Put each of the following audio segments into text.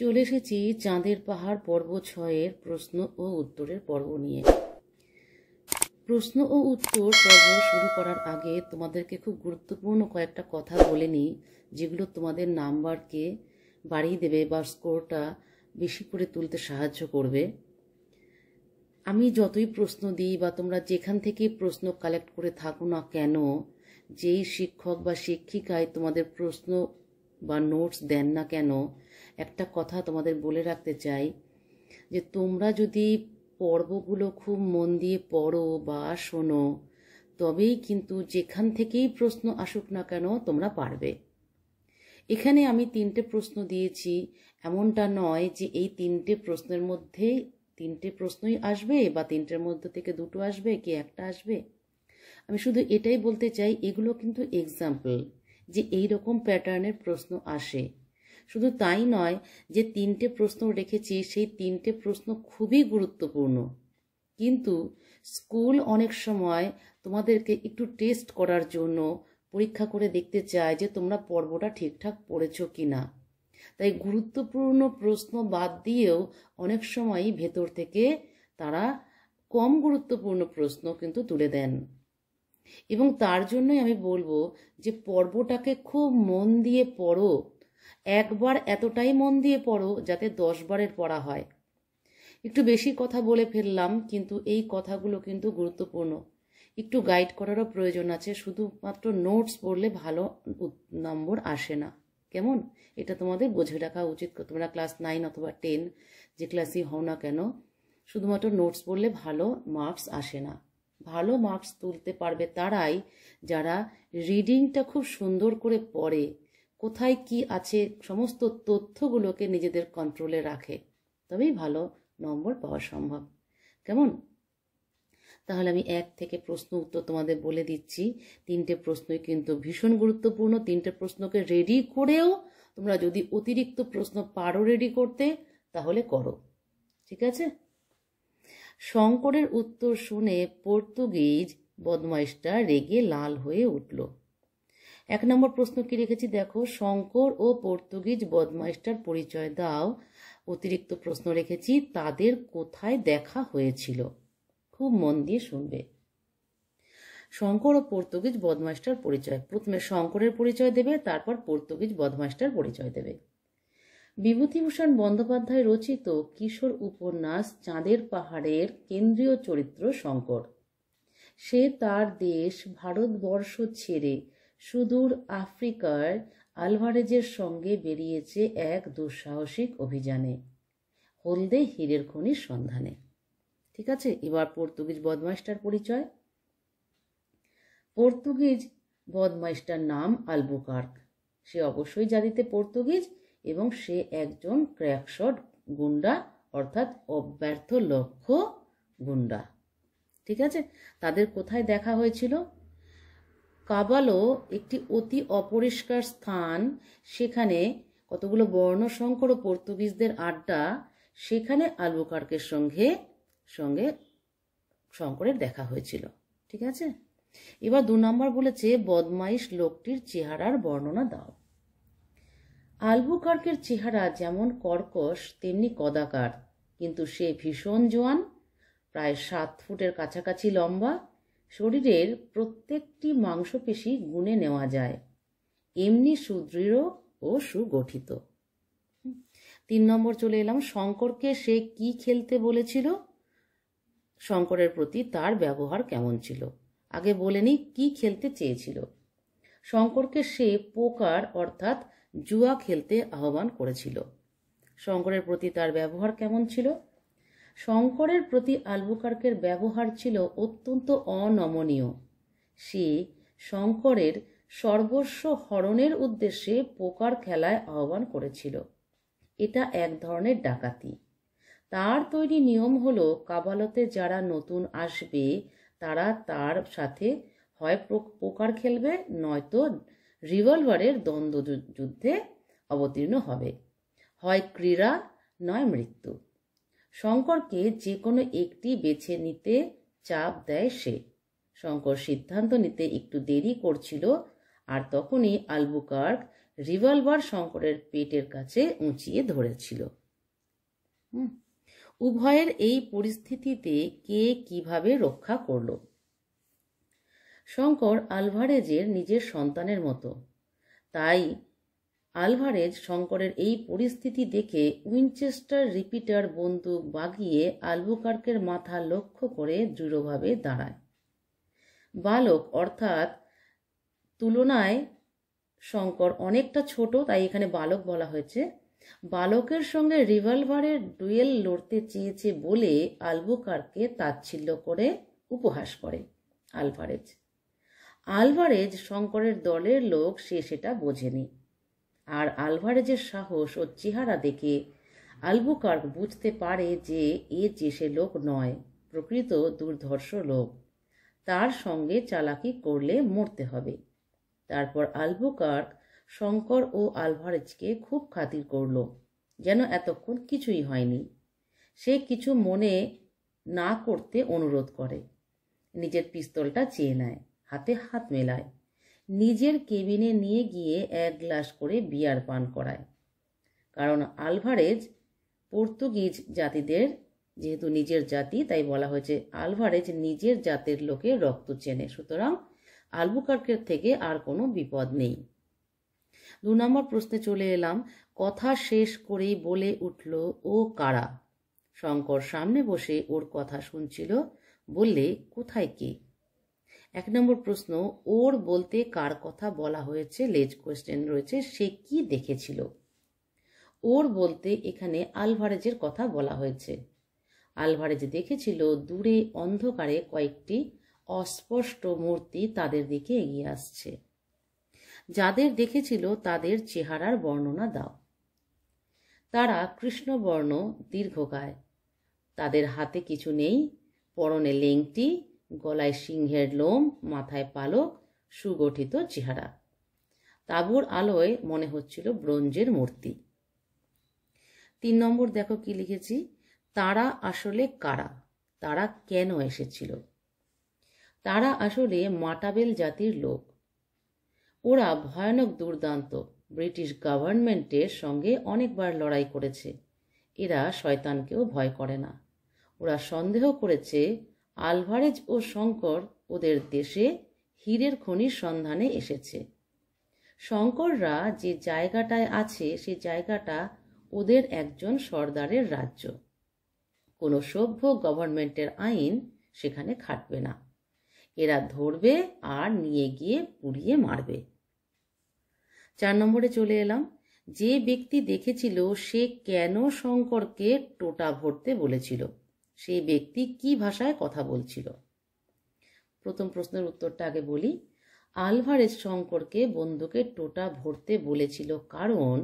চলে এসেছি চাঁদের পাহাড় পর্ব ছয়ের প্রশ্ন ও উত্তরের পর্ব নিয়ে প্রশ্ন ও উত্তর পর্ব শুরু করার আগে তোমাদেরকে খুব গুরুত্বপূর্ণ কয়েকটা কথা বলে নিই যেগুলো তোমাদের নাম্বারকে বাড়িয়ে দেবে বা স্কোরটা বেশি করে তুলতে সাহায্য করবে আমি যতই প্রশ্ন দিই বা তোমরা যেখান থেকে প্রশ্ন কালেক্ট করে থাকো না কেন যেই শিক্ষক বা শিক্ষিকায় তোমাদের প্রশ্ন বা নোটস দেন না কেন একটা কথা তোমাদের বলে রাখতে চাই যে তোমরা যদি পর্বগুলো খুব মন দিয়ে পড়ো বা শোনো তবেই কিন্তু যেখান থেকেই প্রশ্ন আসুক না কেন তোমরা পারবে এখানে আমি তিনটে প্রশ্ন দিয়েছি এমনটা নয় যে এই তিনটে প্রশ্নের মধ্যে তিনটে প্রশ্নই আসবে বা তিনটের মধ্যে থেকে দুটো আসবে কি একটা আসবে আমি শুধু এটাই বলতে চাই এগুলো কিন্তু এক্সাম্পল যে এই রকম প্যাটার্নের প্রশ্ন আসে শুধু তাই নয় যে তিনটে প্রশ্ন রেখেছি সেই তিনটে প্রশ্ন খুবই গুরুত্বপূর্ণ কিন্তু স্কুল অনেক সময় তোমাদেরকে একটু টেস্ট করার জন্য পরীক্ষা করে দেখতে চায় যে তোমরা পর্বটা ঠিকঠাক পড়েছ কি না তাই গুরুত্বপূর্ণ প্রশ্ন বাদ দিয়েও অনেক সময়ই ভেতর থেকে তারা কম গুরুত্বপূর্ণ প্রশ্ন কিন্তু তুলে দেন এবং তার জন্যই আমি বলবো যে পর্বটাকে খুব মন দিয়ে পড়ো একবার এতটাই মন দিয়ে পড়ো যাতে দশবারের পড়া হয় একটু বেশি কথা বলে ফেললাম কিন্তু এই কথাগুলো কিন্তু গুরুত্বপূর্ণ একটু গাইড করারও প্রয়োজন আছে শুধুমাত্র নোটস পড়লে ভালো নম্বর আসে না কেমন এটা তোমাদের বোঝে রাখা উচিত তোমরা ক্লাস নাইন অথবা টেন যে ক্লাসই হও না কেন শুধুমাত্র নোটস পড়লে ভালো মার্কস আসে না ভালো মার্কস তুলতে পারবে তারাই যারা রিডিংটা খুব সুন্দর করে পড়ে কোথায় কি আছে সমস্ত তথ্যগুলোকে নিজেদের কন্ট্রোলে রাখে তবেই ভালো নম্বর পাওয়া সম্ভব কেমন তাহলে আমি এক থেকে প্রশ্ন উত্তর তোমাদের বলে দিচ্ছি তিনটে প্রশ্নই কিন্তু ভীষণ গুরুত্বপূর্ণ তিনটে প্রশ্নকে রেডি করেও তোমরা যদি অতিরিক্ত প্রশ্ন পারো রেডি করতে তাহলে করো ঠিক আছে শঙ্করের উত্তর শুনে পর্তুগিজ বদমাইশটা রেগে লাল হয়ে উঠল এক নম্বর প্রশ্ন কি রেখেছি দেখো শঙ্কর ও পর্তুগিজ বদমাইশটার পরিচয় দাও অতিরিক্ত প্রশ্ন রেখেছি তাদের কোথায় দেখা হয়েছিল খুব মন দিয়ে শুনবে শঙ্কর ও পর্তুগিজ বদমাস্টার পরিচয় প্রথমে শঙ্করের পরিচয় দেবে তারপর পর্তুগিজ বদমাস্টার পরিচয় দেবে বিভূতিভূষণ বন্দ্যোপাধ্যায় রচিত কিশোর উপন্যাস চাঁদের পাহাড়ের কেন্দ্রীয় চরিত্র শঙ্কর সে তার দেশ ভারতবর্ষ ছেড়ে সুদূর আফ্রিকার আলভারেজের সঙ্গে বেরিয়েছে এক দুঃসাহসিক অভিযানে হলদে হীরের খনির সন্ধানে ঠিক আছে এবার পর্তুগিজ বদমাইশটার পরিচয় পর্তুগিজ বদমাইশটার নাম আলবুকার্ক সে অবশ্যই জাতিতে পর্তুগিজ এবং সে একজন ক্র্যাকশট গুন্ডা অর্থাৎ অব্যর্থ লক্ষ্য গুন্ডা ঠিক আছে তাদের কোথায় দেখা হয়েছিল কাবালো একটি অতি অপরিষ্কার স্থান সেখানে কতগুলো বর্ণশঙ্কর ও পর্তুগিজদের আড্ডা সেখানে আলবুকার্কের সঙ্গে সঙ্গে শঙ্করের দেখা হয়েছিল ঠিক আছে এবার দু নম্বর বলেছে বদমাইশ লোকটির চেহারার বর্ণনা দাও আলবুকার্কের চেহারা যেমন কর্কশ তেমনি কদাকার কিন্তু সে ভীষণ জোয়ান প্রায় সাত ফুটের কাছাকাছি লম্বা শরীরের প্রত্যেকটি মাংসপেশি গুণে নেওয়া যায় এমনি সুদৃঢ় ও সুগঠিত তিন নম্বর চলে এলাম শঙ্করকে সে কি খেলতে বলেছিল শঙ্করের প্রতি তার ব্যবহার কেমন ছিল আগে বলেনি কি খেলতে চেয়েছিল শঙ্করকে সে পোকার অর্থাৎ জুয়া খেলতে আহ্বান করেছিল শঙ্করের প্রতি তার ব্যবহার কেমন ছিল শঙ্করের প্রতি আলবুকার্কের ব্যবহার ছিল অত্যন্ত অনমনীয় সে শঙ্করের সর্বস্ব হরণের উদ্দেশ্যে পোকার খেলায় আহ্বান করেছিল এটা এক ধরনের ডাকাতি তার তৈরি নিয়ম হল কাবালতে যারা নতুন আসবে তারা তার সাথে হয় পোকার খেলবে নয়তো রিভলভারের দ্বন্দ্ব যুদ্ধে অবতীর্ণ হবে হয় ক্রীড়া নয় মৃত্যু শঙ্করকে যে কোনো একটি বেছে নিতে চাপ দেয় সে শঙ্কর সিদ্ধান্ত নিতে একটু দেরি করছিল আর তখনই আলবুকার্ক রিভলভার শঙ্করের পেটের কাছে উঁচিয়ে ধরেছিল উভয়ের এই পরিস্থিতিতে কে কিভাবে রক্ষা করলো শঙ্কর আলভারেজের নিজের সন্তানের মতো তাই আলভারেজ শঙ্করের এই পরিস্থিতি দেখে উইনচেস্টার রিপিটার বন্দুক বাগিয়ে আলবুকার্কের মাথা লক্ষ্য করে দৃঢ়ভাবে দাঁড়ায় বালক অর্থাৎ তুলনায় শঙ্কর অনেকটা ছোট তাই এখানে বালক বলা হয়েছে বালকের সঙ্গে রিভলভারের ডুয়েল লড়তে চেয়েছে বলে আলবুকারকে তাচ্ছিল্য করে উপহাস করে আলভারেজ আলভারেজ শঙ্করের দলের লোক সে সেটা বোঝেনি আর আলভারেজের সাহস ও চেহারা দেখে আলবুকার্ক বুঝতে পারে যে এ যে সে লোক নয় প্রকৃত দুর্ধর্ষ লোক তার সঙ্গে চালাকি করলে মরতে হবে তারপর আলবুকার্ক শঙ্কর ও আলভারেজকে খুব খাতির করল যেন এতক্ষণ কিছুই হয়নি সে কিছু মনে না করতে অনুরোধ করে নিজের পিস্তলটা চেয়ে নেয় হাতে হাত মেলায় নিজের কেবিনে নিয়ে গিয়ে এক গ্লাস করে বিয়ার পান করায় কারণ আলভারেজ পর্তুগিজ জাতিদের যেহেতু নিজের জাতি তাই বলা হয়েছে আলভারেজ নিজের জাতের লোকে রক্ত চেনে সুতরাং আলবুকার্কের থেকে আর কোনো বিপদ নেই দু নম্বর প্রশ্নে চলে এলাম কথা শেষ করেই বলে উঠল ও কারা শঙ্কর সামনে বসে ওর কথা শুনছিল বললে কোথায় কে এক নম্বর প্রশ্ন ওর বলতে কার কথা বলা হয়েছে লেজ কোয়েশ্চেন রয়েছে সে কি দেখেছিল ওর বলতে এখানে আলভারেজের কথা বলা হয়েছে আলভারেজ দেখেছিল দূরে অন্ধকারে কয়েকটি অস্পষ্ট মূর্তি তাদের দিকে এগিয়ে আসছে যাদের দেখেছিল তাদের চেহারার বর্ণনা দাও তারা কৃষ্ণবর্ণ দীর্ঘকায় তাদের হাতে কিছু নেই পরনে লেংটি গলায় সিংহের লোম মাথায় পালক সুগঠিত চেহারা তাবুর আলোয় মনে হচ্ছিল ব্রোঞ্জের মূর্তি তিন নম্বর দেখো কি লিখেছি তারা আসলে কারা তারা কেন এসেছিল তারা আসলে মাটাবেল জাতির লোক ওরা ভয়ানক দুর্দান্ত ব্রিটিশ গভর্নমেন্টের সঙ্গে অনেকবার লড়াই করেছে এরা শয়তানকেও ভয় করে না ওরা সন্দেহ করেছে আলভারেজ ও শঙ্কর ওদের দেশে হীরের খনির সন্ধানে এসেছে শঙ্কররা যে জায়গাটায় আছে সে জায়গাটা ওদের একজন সর্দারের রাজ্য কোনো সভ্য গভর্নমেন্টের আইন সেখানে খাটবে না এরা ধরবে আর নিয়ে গিয়ে পুড়িয়ে মারবে চার নম্বরে চলে এলাম যে ব্যক্তি দেখেছিল সে কেন শঙ্করকে টোটা ভরতে বলেছিল সেই ব্যক্তি কি ভাষায় কথা বলছিল প্রথম প্রশ্নের উত্তরটা আগে বলি আলভারেজ শঙ্করকে বন্ধুকে টোটা ভরতে বলেছিল কারণ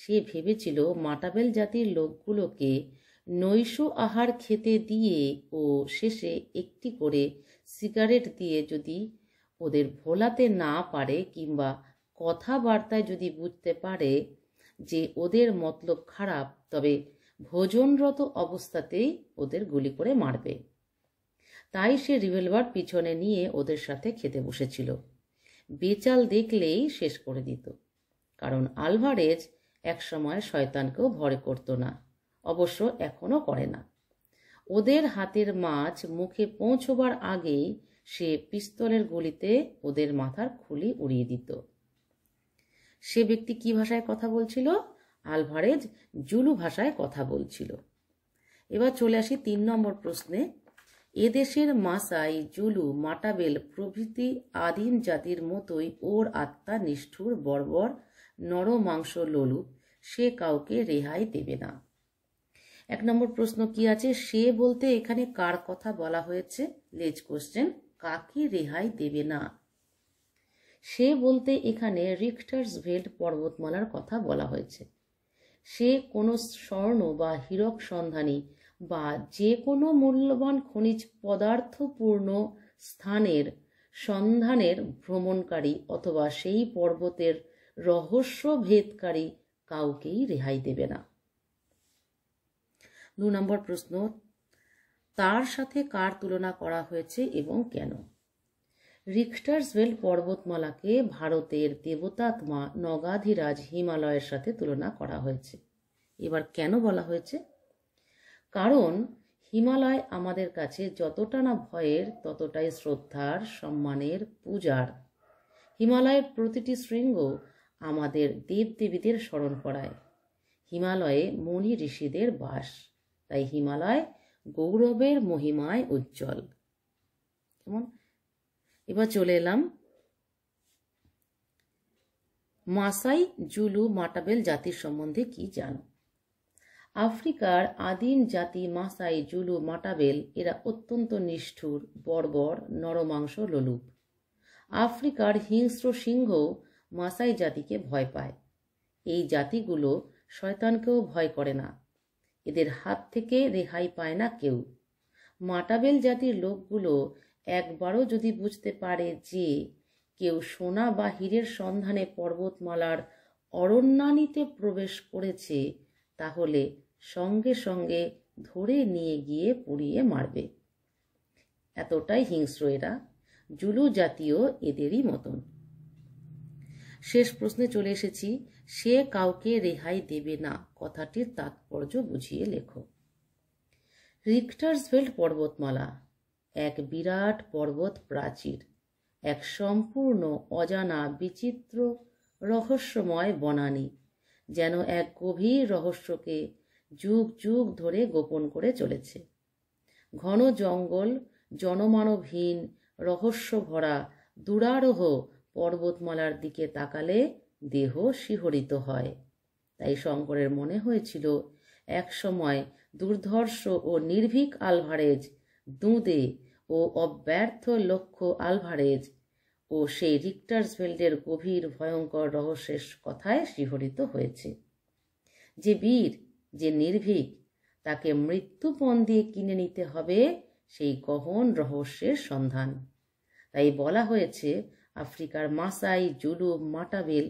সে ভেবেছিল মাটাবেল জাতির লোকগুলোকে নৈশ আহার খেতে দিয়ে ও শেষে একটি করে সিগারেট দিয়ে যদি ওদের ভোলাতে না পারে কিংবা কথাবার্তায় যদি বুঝতে পারে যে ওদের মতলব খারাপ তবে ভোজনরত অবস্থাতেই ওদের গুলি করে মারবে তাই সে রিভলভার পিছনে নিয়ে ওদের সাথে খেতে বসেছিল বেচাল দেখলেই শেষ করে দিত কারণ আলভারেজ একসময় শয়তানকেও ভয় করত না অবশ্য এখনও করে না ওদের হাতের মাছ মুখে পৌঁছবার আগেই সে পিস্তলের গুলিতে ওদের মাথার খুলি উড়িয়ে দিত সে ব্যক্তি কি ভাষায় কথা বলছিল আলভারেজ জুলু ভাষায় কথা বলছিল এবার চলে আসি তিন নম্বর প্রশ্নে এদেশের মাসাই জুলু মাটাবেল প্রভৃতি আদিম জাতির মতোই ওর আত্মা নিষ্ঠুর বর্বর নরমাংস ললু সে কাউকে রেহাই দেবে না এক নম্বর প্রশ্ন কি আছে সে বলতে এখানে কার কথা বলা হয়েছে লেজ কোশ্চেন কাকে রেহাই দেবে না সে বলতে এখানে রিক্টার্স ভেল্ট পর্বতমালার কথা বলা হয়েছে সে কোনো স্বর্ণ বা হীরক সন্ধানে বা যে কোনো মূল্যবান খনিজ পদার্থপূর্ণ স্থানের সন্ধানের ভ্রমণকারী অথবা সেই পর্বতের রহস্য ভেদকারী কাউকেই রেহাই দেবে না দু নম্বর প্রশ্ন তার সাথে কার তুলনা করা হয়েছে এবং কেন রিক্টার্সভেল পর্বতমালাকে ভারতের দেবতাত্মা নগাধিরাজ হিমালয়ের সাথে তুলনা করা হয়েছে এবার কেন বলা হয়েছে কারণ হিমালয় আমাদের কাছে যতটা না ভয়ের ততটাই শ্রদ্ধার সম্মানের পূজার হিমালয়ের প্রতিটি শৃঙ্গ আমাদের দেবদেবীদের স্মরণ করায় হিমালয়ে মণি ঋষিদের বাস তাই হিমালয় গৌরবের মহিমায় উজ্জ্বল কেমন এবার চলে এলাম মাসাই জুলু মাটাবেল জাতির সম্বন্ধে কি জানো আফ্রিকার আদিম জাতি মাসাই জুলু মাটাবেল এরা অত্যন্ত নিষ্ঠুর বর্বর নরমাংস লোলুপ আফ্রিকার হিংস্র সিংহ মাসাই জাতিকে ভয় পায় এই জাতিগুলো শয়তানকেও ভয় করে না এদের হাত থেকে রেহাই পায় না কেউ মাটাবেল জাতির লোকগুলো একবারও যদি বুঝতে পারে যে কেউ সোনা বা হীরের সন্ধানে পর্বতমালার অরণ্যানিতে প্রবেশ করেছে তাহলে সঙ্গে সঙ্গে ধরে নিয়ে গিয়ে পুড়িয়ে মারবে এতটাই হিংস্র এরা জুলু জাতীয় এদেরই মতন শেষ প্রশ্নে চলে এসেছি সে কাউকে রেহাই দেবে না কথাটির তাৎপর্য বুঝিয়ে লেখো রিক্টার্সভেল্ট পর্বতমালা এক বিরাট পর্বত প্রাচীর এক সম্পূর্ণ অজানা বিচিত্র রহস্যময় বনানি যেন এক গভীর রহস্যকে যুগ যুগ ধরে গোপন করে চলেছে ঘন জঙ্গল জনমানবহীন রহস্য ভরা দুরারোহ পর্বতমালার দিকে তাকালে দেহ শিহরিত হয় তাই শঙ্করের মনে হয়েছিল একসময় দুর্ধর্ষ ও নির্ভীক আলভারেজ দুঁদে ও অব্যর্থ লক্ষ্য আলভারেজ ও সেই রিক্টার্সভেল্ডের গভীর ভয়ঙ্কর রহস্যের কথায় শিহরিত হয়েছে যে বীর যে নির্ভীক তাকে মৃত্যুপণ দিয়ে কিনে নিতে হবে সেই গহন রহস্যের সন্ধান তাই বলা হয়েছে আফ্রিকার মাসাই জুলু মাটাবেল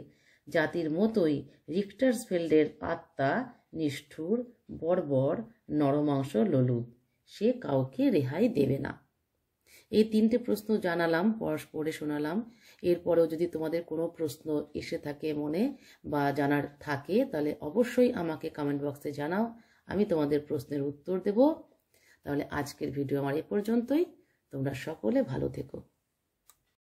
জাতির মতোই রিক্টার্সফেল্ডের আত্মা নিষ্ঠুর বর্বর নরমাংস লোলুপ সে কাউকে রেহাই দেবে না এই তিনটে প্রশ্ন জানালাম পড়ে শোনালাম এরপরেও যদি তোমাদের কোনো প্রশ্ন এসে থাকে মনে বা জানার থাকে তাহলে অবশ্যই আমাকে কমেন্ট বক্সে জানাও আমি তোমাদের প্রশ্নের উত্তর দেব তাহলে আজকের ভিডিও আমার এ পর্যন্তই তোমরা সকলে ভালো থেকো